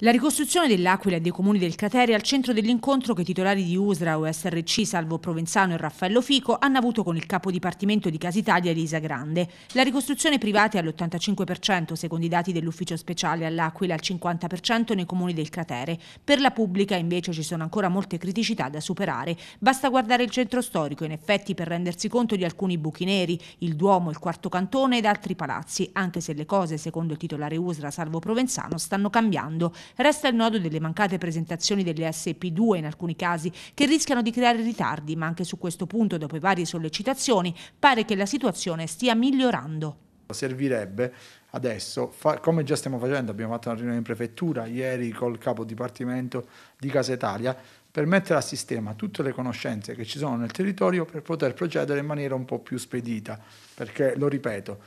La ricostruzione dell'Aquila e dei comuni del cratere è al centro dell'incontro che i titolari di USRA, USRC, Salvo Provenzano e Raffaello Fico hanno avuto con il capo dipartimento di Casa Italia Elisa Grande. La ricostruzione privata è all'85% secondo i dati dell'ufficio speciale all'Aquila, al 50% nei comuni del cratere. Per la pubblica invece ci sono ancora molte criticità da superare. Basta guardare il centro storico in effetti per rendersi conto di alcuni buchi neri, il Duomo, il Quarto Cantone ed altri palazzi, anche se le cose secondo il titolare USRA Salvo Provenzano stanno cambiando resta il nodo delle mancate presentazioni delle SP2 in alcuni casi, che rischiano di creare ritardi, ma anche su questo punto, dopo varie sollecitazioni, pare che la situazione stia migliorando. Servirebbe adesso, come già stiamo facendo, abbiamo fatto una riunione in prefettura ieri col capo dipartimento di Casa Italia, per mettere a sistema tutte le conoscenze che ci sono nel territorio per poter procedere in maniera un po' più spedita, perché lo ripeto,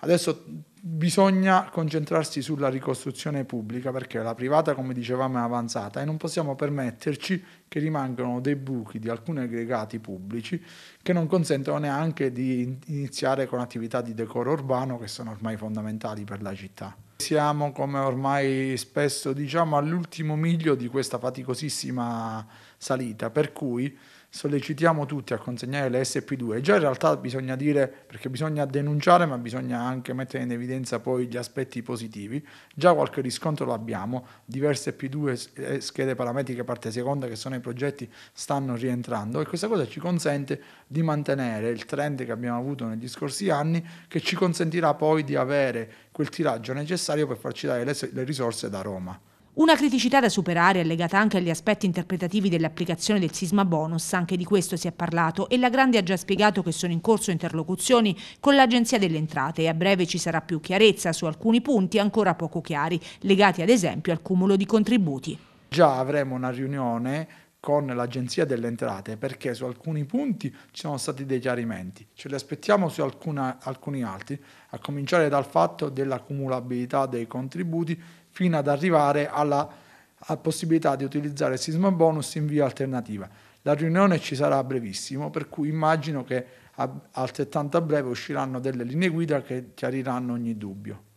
adesso bisogna concentrarsi sulla ricostruzione pubblica perché la privata, come dicevamo, è avanzata e non possiamo permetterci che rimangano dei buchi di alcuni aggregati pubblici che non consentono neanche di iniziare con attività di decoro urbano che sono ormai fondamentali per la città. Siamo, come ormai spesso diciamo, all'ultimo miglio di questa faticosissima salita, per cui sollecitiamo tutti a consegnare le SP2. Già in realtà bisogna dire, perché bisogna denunciare, ma bisogna anche mettere in evidenza evidenza poi gli aspetti positivi, già qualche riscontro l'abbiamo, diverse P2 eh, schede parametriche parte seconda che sono i progetti stanno rientrando e questa cosa ci consente di mantenere il trend che abbiamo avuto negli scorsi anni che ci consentirà poi di avere quel tiraggio necessario per farci dare le, le risorse da Roma. Una criticità da superare è legata anche agli aspetti interpretativi dell'applicazione del sisma bonus, anche di questo si è parlato e la Grande ha già spiegato che sono in corso interlocuzioni con l'Agenzia delle Entrate e a breve ci sarà più chiarezza su alcuni punti ancora poco chiari, legati ad esempio al cumulo di contributi. Già avremo una riunione con l'Agenzia delle Entrate perché su alcuni punti ci sono stati dei chiarimenti, ce li aspettiamo su alcuna, alcuni altri, a cominciare dal fatto dell'accumulabilità dei contributi fino ad arrivare alla possibilità di utilizzare il sisma bonus in via alternativa. La riunione ci sarà a brevissimo, per cui immagino che altrettanto a breve usciranno delle linee guida che chiariranno ogni dubbio.